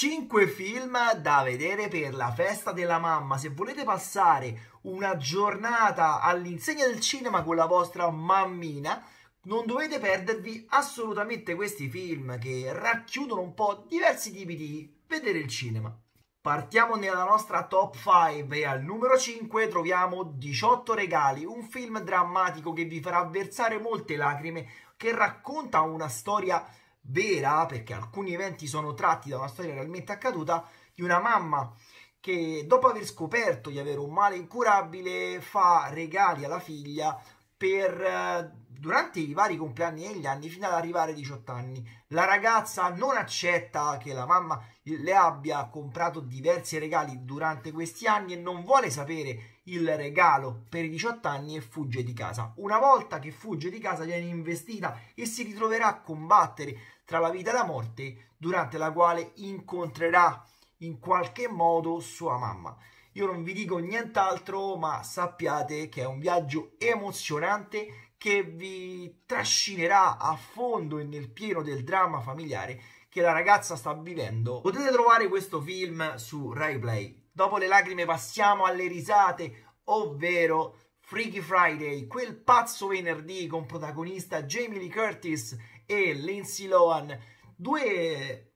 5 film da vedere per la festa della mamma. Se volete passare una giornata all'insegna del cinema con la vostra mammina, non dovete perdervi assolutamente questi film che racchiudono un po' diversi tipi di vedere il cinema. Partiamo nella nostra top 5 e al numero 5 troviamo 18 regali, un film drammatico che vi farà versare molte lacrime, che racconta una storia vera, perché alcuni eventi sono tratti da una storia realmente accaduta, di una mamma che dopo aver scoperto di avere un male incurabile fa regali alla figlia per, eh, durante i vari compleanni negli anni fino ad arrivare ai 18 anni. La ragazza non accetta che la mamma le abbia comprato diversi regali durante questi anni e non vuole sapere il regalo per i 18 anni e fugge di casa. Una volta che fugge di casa viene investita e si ritroverà a combattere tra la vita e la morte durante la quale incontrerà in qualche modo sua mamma. Io non vi dico nient'altro, ma sappiate che è un viaggio emozionante che vi trascinerà a fondo e nel pieno del dramma familiare che la ragazza sta vivendo. Potete trovare questo film su RaiPlay. Dopo le lacrime passiamo alle risate, ovvero Freaky Friday, quel pazzo venerdì con protagonista Jamie Lee Curtis e Lindsay Lohan, due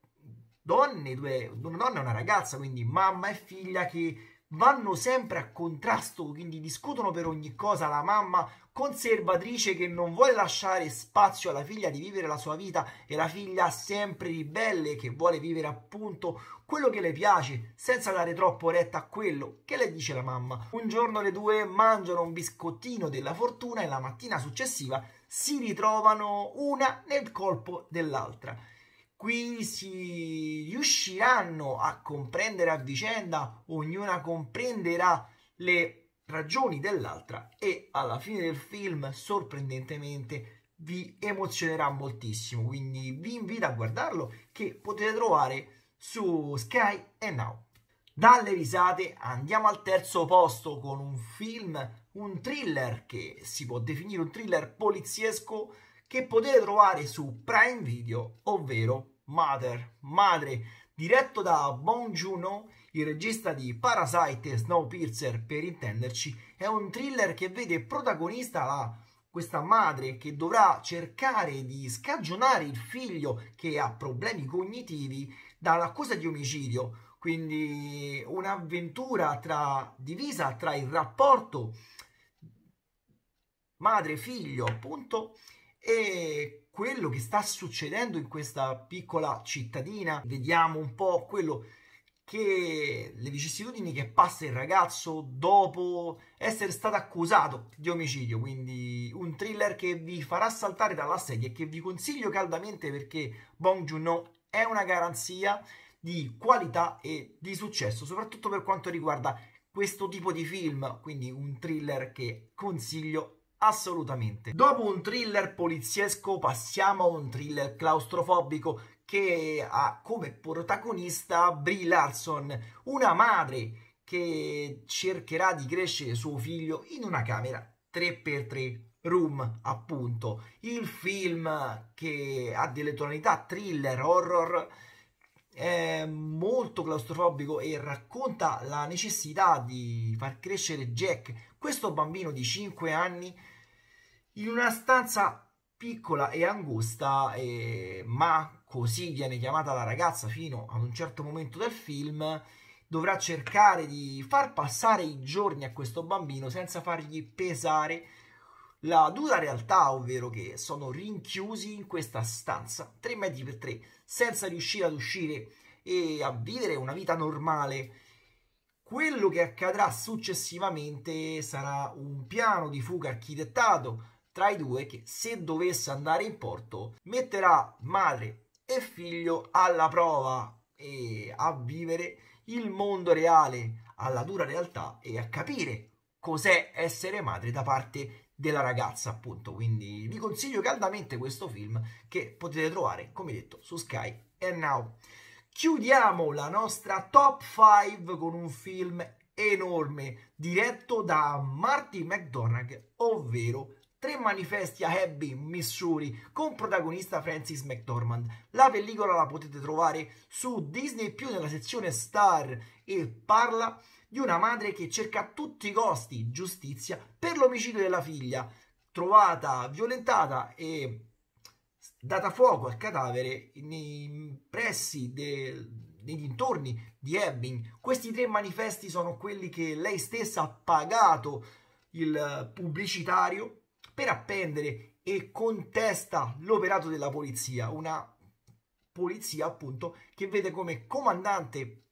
donne, due, una donna e una ragazza, quindi mamma e figlia che vanno sempre a contrasto, quindi discutono per ogni cosa la mamma conservatrice che non vuole lasciare spazio alla figlia di vivere la sua vita e la figlia sempre ribelle che vuole vivere appunto quello che le piace senza dare troppo retta a quello che le dice la mamma. Un giorno le due mangiano un biscottino della fortuna e la mattina successiva si ritrovano una nel colpo dell'altra qui si riusciranno a comprendere a vicenda, ognuna comprenderà le ragioni dell'altra e alla fine del film sorprendentemente vi emozionerà moltissimo, quindi vi invito a guardarlo che potete trovare su Sky e Now. Dalle risate andiamo al terzo posto con un film, un thriller che si può definire un thriller poliziesco che potete trovare su Prime Video, ovvero Mother, Madre, diretto da Bong Joon-ho, il regista di Parasite e Snowpiercer per intenderci, è un thriller che vede protagonista la questa madre che dovrà cercare di scagionare il figlio che ha problemi cognitivi dall'accusa di omicidio, quindi un'avventura tra, divisa tra il rapporto madre-figlio appunto e quello che sta succedendo in questa piccola cittadina, vediamo un po' quello che le vicissitudini che passa il ragazzo dopo essere stato accusato di omicidio, quindi un thriller che vi farà saltare dalla sedia e che vi consiglio caldamente perché Bong Joon-ho è una garanzia di qualità e di successo, soprattutto per quanto riguarda questo tipo di film, quindi un thriller che consiglio Assolutamente. Dopo un thriller poliziesco passiamo a un thriller claustrofobico che ha come protagonista Brie Larson, una madre che cercherà di crescere suo figlio in una camera 3x3 Room, appunto. Il film che ha delle tonalità thriller, horror, è molto claustrofobico e racconta la necessità di far crescere Jack, questo bambino di 5 anni in una stanza piccola e angusta, eh, ma così viene chiamata la ragazza fino ad un certo momento del film, dovrà cercare di far passare i giorni a questo bambino senza fargli pesare la dura realtà, ovvero che sono rinchiusi in questa stanza 3 metri per 3, senza riuscire ad uscire e a vivere una vita normale. Quello che accadrà successivamente sarà un piano di fuga architettato tra i due che se dovesse andare in porto metterà madre e figlio alla prova e a vivere il mondo reale, alla dura realtà e a capire cos'è essere madre da parte della ragazza, appunto. Quindi vi consiglio caldamente questo film che potete trovare, come detto, su Sky e Now. Chiudiamo la nostra top 5 con un film enorme diretto da Martin McDonagh, ovvero manifesti a Abbey, Missouri, con protagonista Francis McDormand. La pellicola la potete trovare su Disney più nella sezione Star e parla di una madre che cerca a tutti i costi giustizia per l'omicidio della figlia, trovata violentata e data fuoco al cadavere nei pressi del nei dintorni di Ebbing. Questi tre manifesti sono quelli che lei stessa ha pagato il pubblicitario per appendere e contesta l'operato della polizia, una polizia appunto che vede come comandante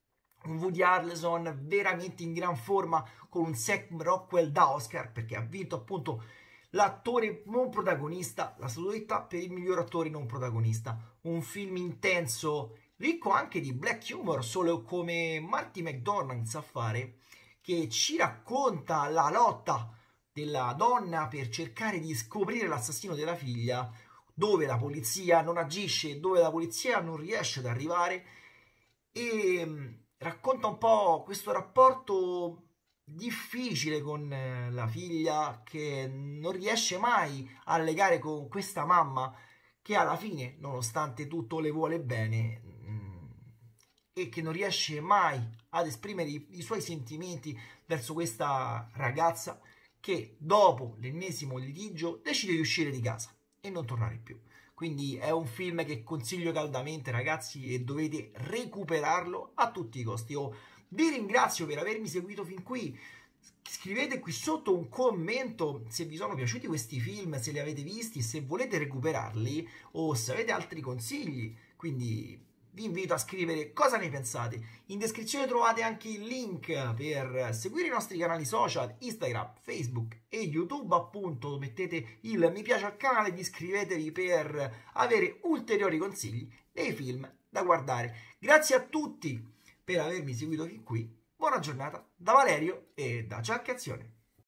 un Woody Harrelson veramente in gran forma con un Sam Rockwell da Oscar perché ha vinto appunto l'attore non protagonista, la statuetta per il miglior attore non protagonista. Un film intenso, ricco anche di black humor, solo come Marty McDonald sa fare, che ci racconta la lotta della donna per cercare di scoprire l'assassino della figlia, dove la polizia non agisce, dove la polizia non riesce ad arrivare e mm, racconta un po' questo rapporto difficile con eh, la figlia che non riesce mai a legare con questa mamma che alla fine, nonostante tutto, le vuole bene mm, e che non riesce mai ad esprimere i, i suoi sentimenti verso questa ragazza che dopo l'ennesimo litigio decide di uscire di casa e non tornare più. Quindi è un film che consiglio caldamente ragazzi e dovete recuperarlo a tutti i costi. Io vi ringrazio per avermi seguito fin qui. Scrivete qui sotto un commento se vi sono piaciuti questi film, se li avete visti, se volete recuperarli o se avete altri consigli. Quindi vi invito a scrivere cosa ne pensate. In descrizione trovate anche il link per seguire i nostri canali social, Instagram, Facebook e YouTube, appunto mettete il mi piace al canale e iscrivetevi per avere ulteriori consigli dei film da guardare. Grazie a tutti per avermi seguito fin qui, buona giornata da Valerio e da Ciacchiazione.